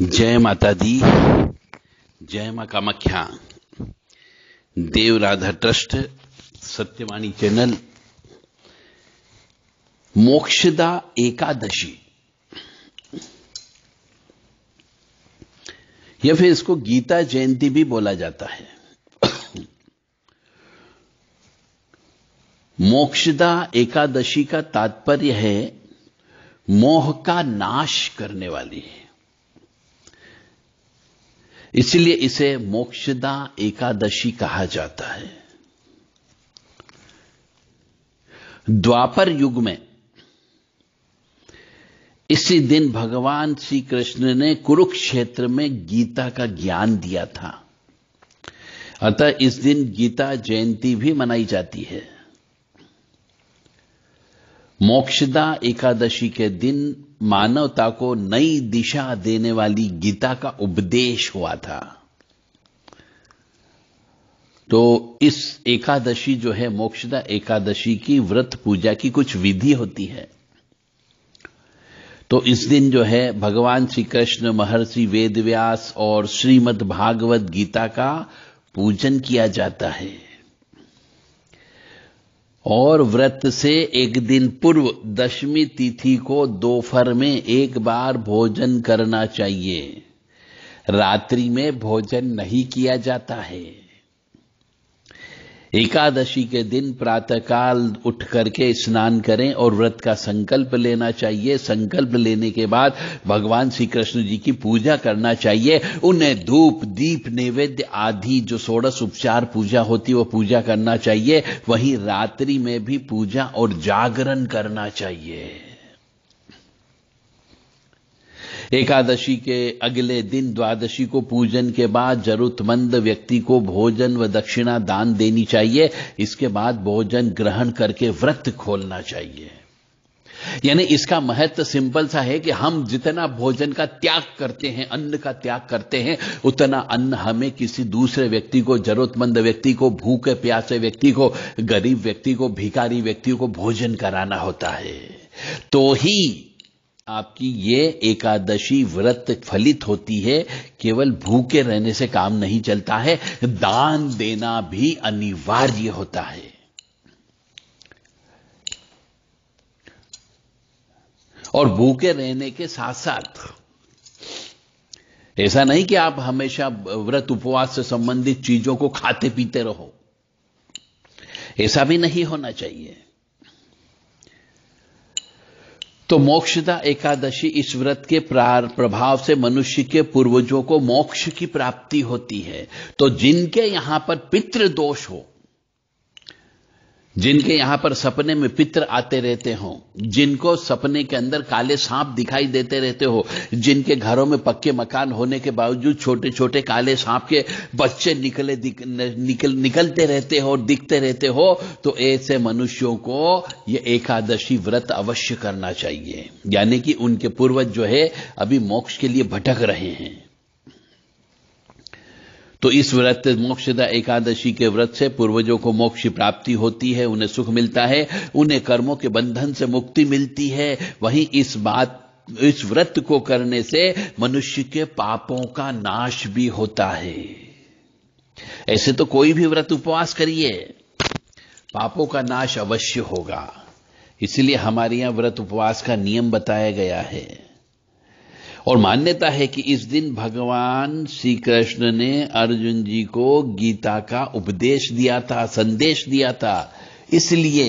जय माता दी जय मां कामाख्या देवराधा ट्रस्ट सत्यवाणी चैनल मोक्षदा एकादशी या फिर इसको गीता जयंती भी बोला जाता है मोक्षदा एकादशी का तात्पर्य है मोह का नाश करने वाली है इसलिए इसे मोक्षदा एकादशी कहा जाता है द्वापर युग में इसी दिन भगवान श्री कृष्ण ने कुरुक्षेत्र में गीता का ज्ञान दिया था अतः इस दिन गीता जयंती भी मनाई जाती है मोक्षदा एकादशी के दिन मानवता को नई दिशा देने वाली गीता का उपदेश हुआ था तो इस एकादशी जो है मोक्षदा एकादशी की व्रत पूजा की कुछ विधि होती है तो इस दिन जो है भगवान श्री कृष्ण महर्षि वेदव्यास और श्रीमद् भागवत गीता का पूजन किया जाता है और व्रत से एक दिन पूर्व दशमी तिथि को दोपहर में एक बार भोजन करना चाहिए रात्रि में भोजन नहीं किया जाता है एकादशी के दिन प्रातःकाल उठ करके स्नान करें और व्रत का संकल्प लेना चाहिए संकल्प लेने के बाद भगवान श्री कृष्ण जी की पूजा करना चाहिए उन्हें धूप दीप नैवेद्य आदि जो सोड़स उपचार पूजा होती वो पूजा करना चाहिए वहीं रात्रि में भी पूजा और जागरण करना चाहिए एकादशी के अगले दिन द्वादशी को पूजन के बाद जरूरतमंद व्यक्ति को भोजन व दक्षिणा दान देनी चाहिए इसके बाद भोजन ग्रहण करके व्रत खोलना चाहिए यानी इसका महत्व सिंपल सा है कि हम जितना भोजन का त्याग करते हैं अन्न का त्याग करते हैं उतना अन्न हमें किसी दूसरे व्यक्ति को जरूरतमंद व्यक्ति को भूखे प्यासे व्यक्ति को गरीब व्यक्ति को भिकारी व्यक्ति को भोजन कराना होता है तो ही आपकी ये एकादशी व्रत फलित होती है केवल भूखे रहने से काम नहीं चलता है दान देना भी अनिवार्य होता है और भूखे रहने के साथ साथ ऐसा नहीं कि आप हमेशा व्रत उपवास से संबंधित चीजों को खाते पीते रहो ऐसा भी नहीं होना चाहिए तो मोक्षदा एकादशी इस व्रत के प्रभाव से मनुष्य के पूर्वजों को मोक्ष की प्राप्ति होती है तो जिनके यहां पर पितृ दोष हो जिनके यहां पर सपने में पित्र आते रहते हो जिनको सपने के अंदर काले सांप दिखाई देते रहते हो जिनके घरों में पक्के मकान होने के बावजूद छोटे छोटे काले सांप के बच्चे निकले दिक, निकल निकलते रहते हो दिखते रहते हो तो ऐसे मनुष्यों को यह एकादशी व्रत अवश्य करना चाहिए यानी कि उनके पूर्वज जो है अभी मोक्ष के लिए भटक रहे हैं तो इस व्रत मोक्षदा एकादशी के व्रत से पूर्वजों को मोक्ष प्राप्ति होती है उन्हें सुख मिलता है उन्हें कर्मों के बंधन से मुक्ति मिलती है वहीं इस बात इस व्रत को करने से मनुष्य के पापों का नाश भी होता है ऐसे तो कोई भी व्रत उपवास करिए पापों का नाश अवश्य होगा इसलिए हमारे यहां व्रत उपवास का नियम बताया गया है और मान्यता है कि इस दिन भगवान श्री कृष्ण ने अर्जुन जी को गीता का उपदेश दिया था संदेश दिया था इसलिए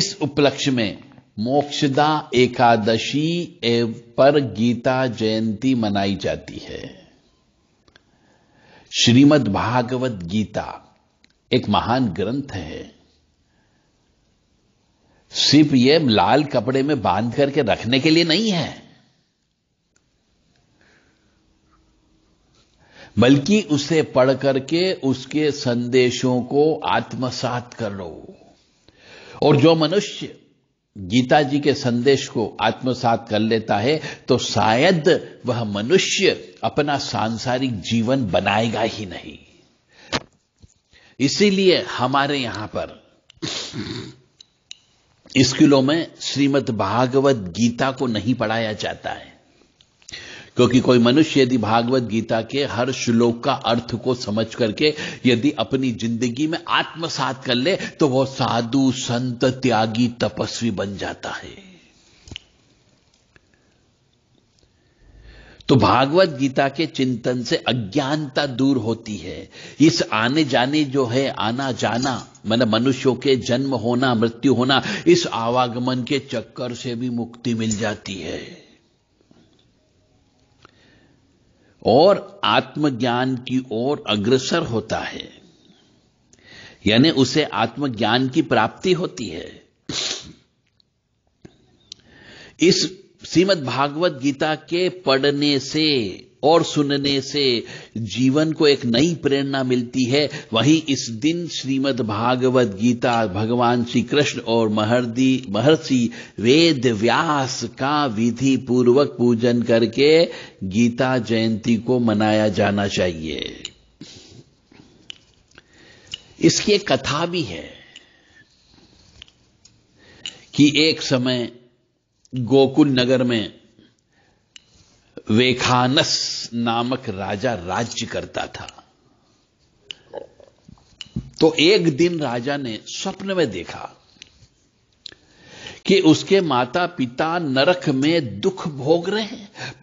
इस उपलक्ष्य में मोक्षदा एकादशी एव पर गीता जयंती मनाई जाती है श्रीमद् भागवत गीता एक महान ग्रंथ है सिर्फ ये लाल कपड़े में बांध करके रखने के लिए नहीं है बल्कि उसे पढ़ करके उसके संदेशों को आत्मसात कर लो और जो मनुष्य गीता जी के संदेश को आत्मसात कर लेता है तो शायद वह मनुष्य अपना सांसारिक जीवन बनाएगा ही नहीं इसीलिए हमारे यहां पर स्कूलों में श्रीमद् भागवत गीता को नहीं पढ़ाया जाता है क्योंकि कोई मनुष्य यदि भागवत गीता के हर श्लोक का अर्थ को समझ करके यदि अपनी जिंदगी में आत्मसात कर ले तो वह साधु संत त्यागी तपस्वी बन जाता है तो भागवत गीता के चिंतन से अज्ञानता दूर होती है इस आने जाने जो है आना जाना मतलब मनुष्यों के जन्म होना मृत्यु होना इस आवागमन के चक्कर से भी मुक्ति मिल जाती है और आत्मज्ञान की ओर अग्रसर होता है यानी उसे आत्मज्ञान की प्राप्ति होती है इस श्रीमद भागवत गीता के पढ़ने से और सुनने से जीवन को एक नई प्रेरणा मिलती है वहीं इस दिन श्रीमद् भागवत गीता भगवान श्री कृष्ण और महर्दी महर्षि वेद व्यास का विधि पूर्वक पूजन करके गीता जयंती को मनाया जाना चाहिए इसकी एक कथा भी है कि एक समय गोकुल नगर में वेखानस नामक राजा राज्य करता था तो एक दिन राजा ने स्वप्न में देखा कि उसके माता पिता नरक में दुख भोग रहे हैं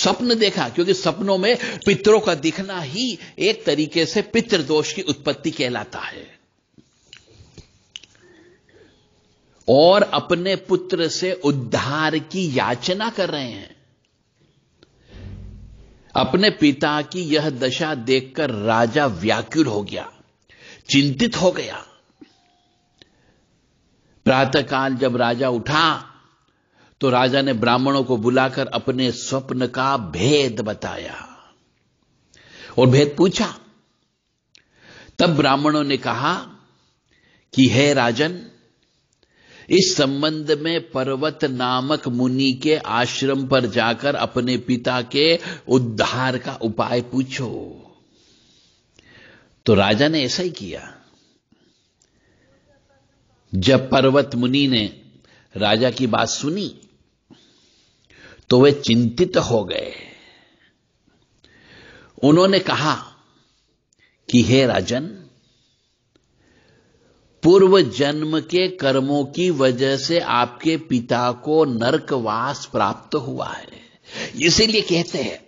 स्वप्न देखा क्योंकि सपनों में पितरों का दिखना ही एक तरीके से पितृदोष की उत्पत्ति कहलाता है और अपने पुत्र से उद्धार की याचना कर रहे हैं अपने पिता की यह दशा देखकर राजा व्याकुल हो गया चिंतित हो गया प्रातःकाल जब राजा उठा तो राजा ने ब्राह्मणों को बुलाकर अपने स्वप्न का भेद बताया और भेद पूछा तब ब्राह्मणों ने कहा कि हे राजन इस संबंध में पर्वत नामक मुनि के आश्रम पर जाकर अपने पिता के उद्धार का उपाय पूछो तो राजा ने ऐसा ही किया जब पर्वत मुनि ने राजा की बात सुनी तो वे चिंतित हो गए उन्होंने कहा कि हे राजन पूर्व जन्म के कर्मों की वजह से आपके पिता को नरकवास प्राप्त हुआ है इसीलिए कहते हैं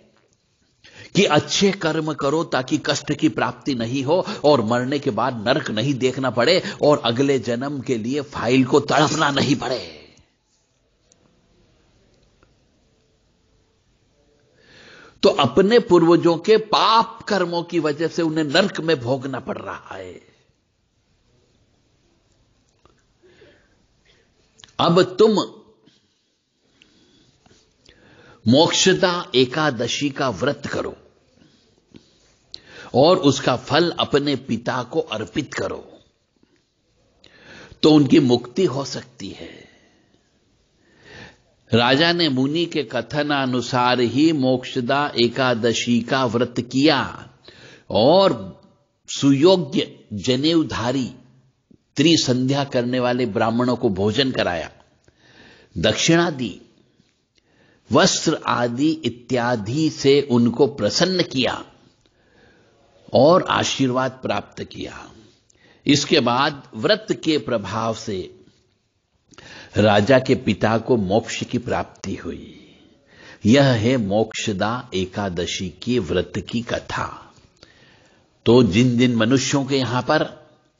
कि अच्छे कर्म करो ताकि कष्ट की प्राप्ति नहीं हो और मरने के बाद नरक नहीं देखना पड़े और अगले जन्म के लिए फाइल को तड़पना नहीं पड़े तो अपने पूर्वजों के पाप कर्मों की वजह से उन्हें नरक में भोगना पड़ रहा है अब तुम मोक्षता एकादशी का व्रत करो और उसका फल अपने पिता को अर्पित करो तो उनकी मुक्ति हो सकती है राजा ने मुनि के कथन अनुसार ही मोक्षदा एकादशी का व्रत किया और सुयोग्य जनेवधारी त्रिसंध्या करने वाले ब्राह्मणों को भोजन कराया दक्षिणा दी वस्त्र आदि इत्यादि से उनको प्रसन्न किया और आशीर्वाद प्राप्त किया इसके बाद व्रत के प्रभाव से राजा के पिता को मोक्ष की प्राप्ति हुई यह है मोक्षदा एकादशी की व्रत की कथा तो जिन जिन मनुष्यों के यहां पर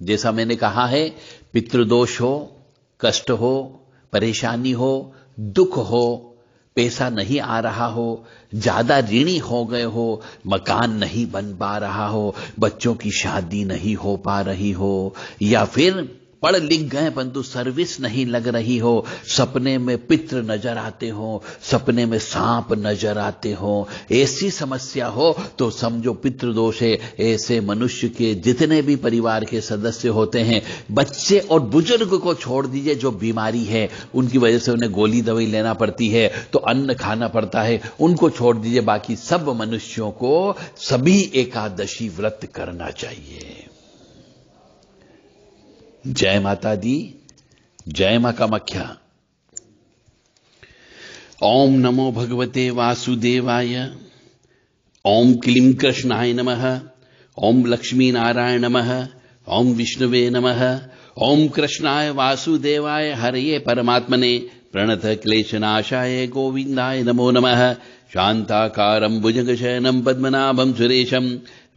जैसा मैंने कहा है पितृदोष हो कष्ट हो परेशानी हो दुख हो पैसा नहीं आ रहा हो ज्यादा ऋणी हो गए हो मकान नहीं बन पा रहा हो बच्चों की शादी नहीं हो पा रही हो या फिर पढ़ लिख गए परंतु सर्विस नहीं लग रही हो सपने में पित्र नजर आते हो सपने में सांप नजर आते हो ऐसी समस्या हो तो समझो पित्र दोष है ऐसे मनुष्य के जितने भी परिवार के सदस्य होते हैं बच्चे और बुजुर्ग को छोड़ दीजिए जो बीमारी है उनकी वजह से उन्हें गोली दवाई लेना पड़ती है तो अन्न खाना पड़ता है उनको छोड़ दीजिए बाकी सब मनुष्यों को सभी एकादशी व्रत करना चाहिए जय माता दी जय मां कामाख्या ओम नमो भगवते वासुदेवाय ओम क्लीं कृष्णाय नम ओम लक्ष्मी नारायण नम ओम विष्णुवे नम ओम कृष्णाय वासुदेवाय हरये परमात्मने प्रणत क्लेशनाशाय गोविंदाय नमो नमः शान्ताकारम् भुजगशयनम् पद्मनाभम् सुरेशम्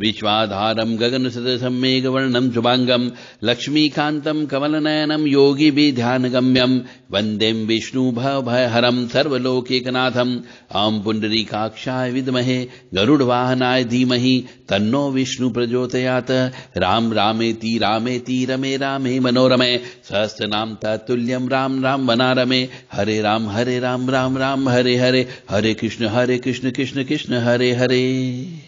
विश्वाधारम् गगनसदसम् मेघवर्णम् शुभाङ्गम् लक्ष्मीकान्तम् कमलनयनम् योगिभिध्यानगम्यम् वन्देम् विष्णुभभयहरम् सर्वलोकैकनाथम् आम् पुण्डरीकाक्षाय विद्महे गरुडवाहनाय धीमहि तन्नो विष्णु प्रचोदयात् राम रामेति रामेति रमे रामे मनोरमे सहस्रनाम तत्तुल्यम् राम राम वनारमे हरे राम हरे राम राम राम हरे हरे हरे कृष्ण हरे हरे कृष्ण कृष्ण कृष्ण हरे हरे